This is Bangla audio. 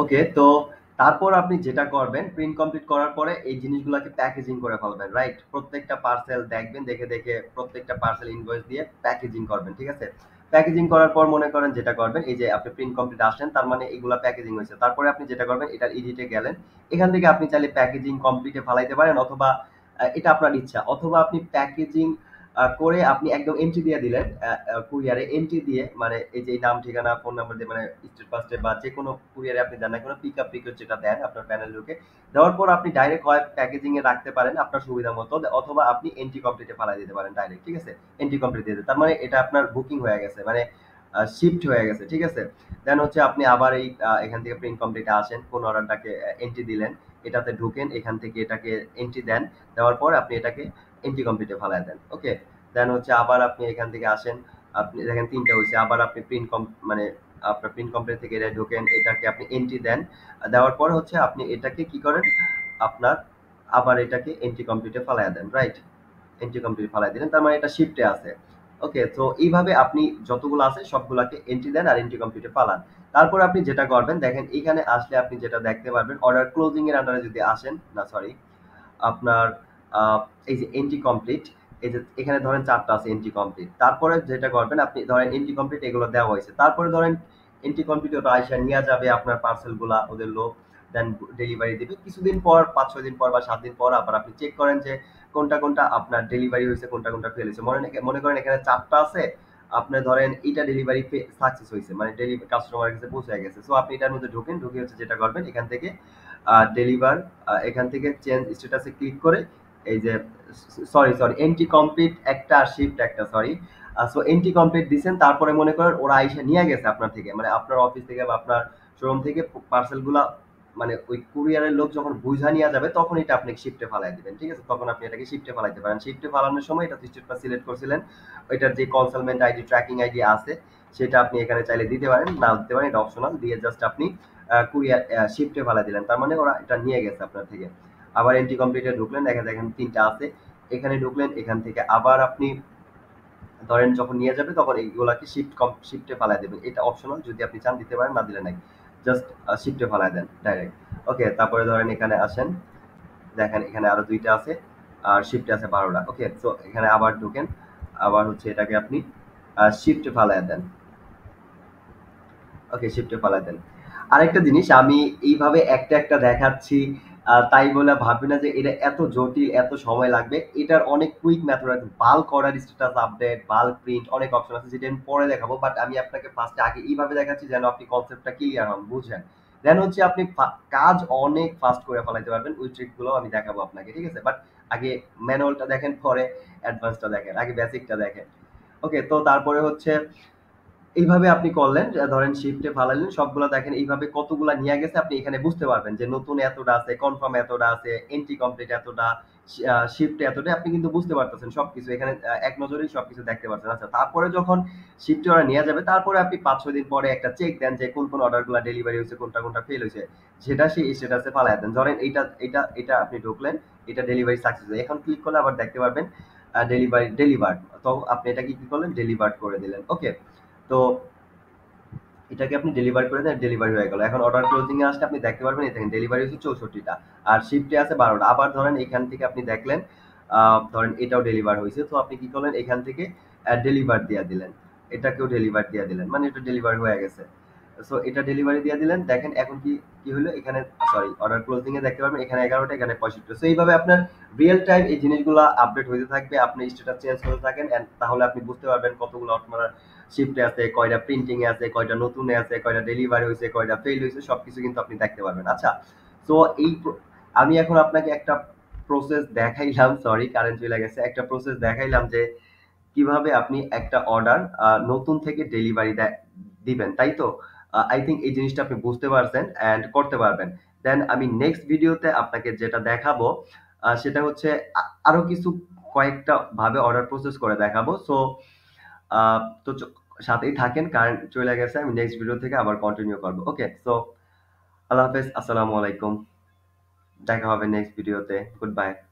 ওকে তো তারপর আপনি যেটা করবেন প্রিন্ট কমপ্লিট করার পরে এই জিনিসগুলোকে প্যাকেজিং করে ফেলবেন রাইট প্রত্যেকটা পার্সেল দেখবেন দেখে দেখে প্রত্যেকটা পার্সেল ইনভয়েস দিয়ে প্যাকেজিং করবেন ঠিক আছে প্যাকেজিং করার পর মনে করেন যেটা করবেন এই যে আপনি প্রিন্ট কমপ্লিট আসেন তার মানে এগুলো প্যাকেজিং হয়েছে তারপরে আপনি যেটা করবেন এটার এডিটে গেলেন এখান থেকে আপনি চাইলে প্যাকেজিং কমপ্লিটে ফালাইতে পারেন অথবা এটা আপনার ইচ্ছা অথবা আপনি প্যাকেজিং করে আপনি একদম এন্ট্রি দিয়ে দিলেন কুরিয়ারে এন্ট্রি দিয়ে মানে এই যে নাম ঠিকানা ফোন নাম্বার দিয়ে মানে স্টেট ফার্স্টে বা যে কোনো কুরিয়ারে আপনি দেন না কোনো পিক আপ পিকআপ যেটা দেন আপনার প্যানেল লোকে দেওয়ার পর আপনি ডাইরেক্ট হয় প্যাকেজিং এ রাখতে পারেন আপনার সুবিধা মতো অথবা আপনি এন্ট্রি কমপ্লিটে ফালাই দিতে পারেন ডাইরেক্ট ঠিক আছে এন্ট্রি কমপ্লিট দিয়ে তার মানে এটা আপনার বুকিং হয়ে গেছে মানে শিফট হয়ে গেছে ঠিক আছে দেন হচ্ছে আপনি আবার এই এখান থেকে প্রিন্ট কমপ্লিটে আসেন কোন অর্ডারটাকে এন্ট্রি দিলেন এটাতে ঢুকেন এখান থেকে এটাকে এন্ট্রি দেন দেওয়ার পর আপনি এটাকে এন্ট্রি কমপ্লিটে ফালাই দেন ওকে দেন হচ্ছে আবার আপনি এখান থেকে আসেন আপনি দেখেন তিনটা হয়েছে আবার আপনি প্রিন্ট কম মানে আপনার প্রিন্ট কমপ্লিট থেকে এটা ঢোকেন এটাকে আপনি এন্ট্রি দেন দেওয়ার পরে হচ্ছে আপনি এটাকে কি করেন আপনার আবার এটাকে এন্ট্রি কমপ্লিটে ফালাই দেন রাইট এন্ট্রি কমপ্লিট ফালাই দিলেন তার মানে এটা শিফটে আছে ওকে তো এইভাবে আপনি যতগুলো আছে সবগুলোকে এন্ট্রি দেন আর এন্ট্রি কমপ্লিটে ফালান তারপরে আপনি যেটা করবেন দেখেন এখানে আসলে আপনি যেটা দেখতে পারবেন অর্ডার ক্লোজিং এর আন্ডারে যদি আসেন না সরি আপনার এই যে এন্ট্রি কমপ্লিট এই যে এখানে ধরেন চারটা আছে এন্ট্রি কমপ্লিট তারপরে যেটা করবেন আপনি ধরেন এন্ট্রি কমপ্লিট এগুলো দেওয়া হয়েছে তারপরে ধরেন এন্ট্রি কমপ্লিট ওটা আইসা নিয়ে যাবে আপনার পার্সেলগুলা ওদের লোক দেন ডেলিভারি দেবে কিছুদিন পর পাঁচ ছয় দিন পর বা সাত দিন পর আবার আপনি চেক করেন যে কোনটা কোনটা আপনার ডেলিভারি হয়েছে কোনটা কোনটা ফেল হয়েছে মনে মনে করেন এখানে চারটা আছে আপনার ধরেন এটা ডেলিভারি সাকসেস হয়েছে মানে ডেলিভারি কাস্টমারের কাছে পৌঁছে গেছে সো আপনি এটার মধ্যে ঢোকেন ঢুকে হচ্ছে যেটা করবেন এখান থেকে ডেলিভার এখান থেকে চেঞ্জ স্ট্যাটাসে ক্লিক করে এই যে সরি সরি এন্টি কমপ্লিট একটা শিফট একটা সরি সো এন্টি কমপ্লিট দিছেন তারপরে মনে করেন ওরা আইসা নিয়ে গেছে আপনার থেকে মানে আপনার অফিস থেকে বা আপনার শোরুম থেকে পার্সেলগুলা মানে ওই কুরিয়ারের লোক যখন বুঝা নিয়ে যাবে তখন এটা আপনি শিফটে ফালাই দিবেন ঠিক আছে তখন আপনি এটাকে শিফটে ফালাইতে পারেন শিফটে ফালানোর সময় এটা সিস্টেমটা সিলেক্ট করছিলেন ওইটার যে কনসালমেন্ট আইডি ট্র্যাকিং আইডি আছে সেটা আপনি এখানে চাইলে দিতে পারেন না দিতে পারেন এটা অপশনাল দিয়ে জাস্ট আপনি কুরিয়ার শিফটে ফালাই দিলেন তার মানে ওরা এটা নিয়ে গেছে আপনার থেকে আবার এন্ট্রি কমপ্লিটে ঢুকলেন দেখেন দেখেন তিনটা আছে এখানে ঢুকলেন এখান থেকে আবার আপনি ধরেন যখন নিয়ে যাবে তখন এইগুলাকে শিফট কম শিফটে ফালাই দেবেন এটা অপশনাল যদি আপনি চান দিতে পারেন না দিলে নাই জাস্ট শিফটে ফালাই দেন ডাইরেক্ট ওকে তারপরে ধরেন এখানে আসেন দেখেন এখানে আরও দুইটা আছে আর শিফটে আছে বারোটা ওকে তো এখানে আবার ঢুকেন আবার হচ্ছে এটাকে আপনি শিফটে ফালাই দেন ওকে শিফটে ফালাই দেন আরেকটা জিনিস আমি এইভাবে একটা একটা দেখাচ্ছি তাই বলে ভাবি না যে এটা এত জটিল এত সময় লাগবে এটার অনেক কুইক মেথড আছে bulk order status update bulk print অনেক অপশন আছে যেটা আমি পরে দেখাবো বাট আমি আপনাকে ফার্স্টে আগে এইভাবে দেখাচ্ছি যেন আপনি কনসেপ্টটা ক্লিয়ার হন বুঝেন দেন হচ্ছে আপনি কাজ অনেক ফাস্ট করে ফেলাইতে পারবেন ওই ট্রিকগুলো আমি দেখাবো আপনাকে ঠিক আছে বাট আগে ম্যানুয়ালটা দেখেন পরে অ্যাডভান্সটা দেখেন আগে বেসিকটা দেখেন ওকে তো তারপরে হচ্ছে এইভাবে আপনি করলেন ধরেন শিফটে ফালালেন সবগুলো দেখেন এইভাবে কতগুলা নিয়ে গেছে আপনি এখানে বুঝতে পারবেন যে নতুন এতটা আছে কনফার্ম এতটা আছে এন্ট্রি কমপ্লিট এতটা শিফটে এতটা আপনি কিন্তু বুঝতে পারতেছেন সবকিছু এখানে এক নজরেই সবকিছু দেখতে পাচ্ছেন আচ্ছা তারপরে যখন শিফটে ওরা নিয়ে যাবে তারপরে আপনি পাঁচ ছয় দিন পরে একটা চেক দেন যে কোন কোন অর্ডারগুলো ডেলিভারি হয়েছে কোনটা কোনটা ফেল হয়েছে সেটা সেই স্টেটাসে ফালাই দেন ধরেন এইটা এটা এটা আপনি ঢুকলেন এটা ডেলিভারি সাকসেস এখন ক্লিক করলে আবার দেখতে পারবেন ডেলিভারি ডেলিভার্ড তো আপনি এটা কি করলেন ডেলিভার্ড করে দিলেন ওকে তো এটাকে আপনি ডেলিভার করে দেন ডেলিভারি হয়ে গেল এখন অর্ডার ক্লোজিংয়ে আসলে আপনি দেখতে পারবেন এখানে ডেলিভারি হচ্ছে চৌষট্টিটা আর শিফটে আছে বারোটা আবার ধরেন এখান থেকে আপনি দেখলেন ধরেন এটাও ডেলিভার হয়েছে তো আপনি কি করলেন এখান থেকে ডেলিভার দিয়ে দিলেন এটাকেও ডেলিভার দিয়ে দিলেন মানে এটা ডেলিভার হয়ে গেছে সো এটা ডেলিভারি দিয়ে দিলেন দেখেন এখন কি কি হলো এখানে সরি অর্ডার ক্লোজিং এ দেখতে পারবেন এখানে এগারোটা এখানে পঁয়ষট্টি সো এইভাবে আপনার রিয়েল টাইম এই জিনিসগুলো আপডেট হতে থাকবে আপনি স্টেটাস চেঞ্জ করে থাকেন তাহলে আপনি বুঝতে পারবেন কতগুলো আপনার শিফটে আছে কয়টা প্রিন্টিং আছে কয়টা নতুন আছে কয়টা ডেলিভারি হয়েছে কয়টা ফেল হয়েছে সবকিছু কিন্তু আপনি দেখতে পারবেন আচ্ছা তো এই আমি এখন আপনাকে একটা প্রসেস দেখাইলাম সরি কারেন্ট চলে গেছে একটা প্রসেস দেখাইলাম যে কিভাবে আপনি একটা অর্ডার নতুন থেকে ডেলিভারি দিবেন তাই তো আই থিঙ্ক এই জিনিসটা আপনি বুঝতে পারছেন অ্যান্ড করতে পারবেন দেন আমি নেক্সট ভিডিওতে আপনাকে যেটা দেখাবো সেটা হচ্ছে আরো কিছু কয়েকটা ভাবে অর্ডার প্রসেস করে দেখাবো সো তো সাথেই থাকেন কারেন্ট চলে গেছে আমি নেক্সট ভিডিও থেকে আবার কন্টিনিউ করবো ওকে সো আল্লাহ হাফেজ আসসালামু আলাইকুম দেখা হবে নেক্সট ভিডিওতে গুড বাই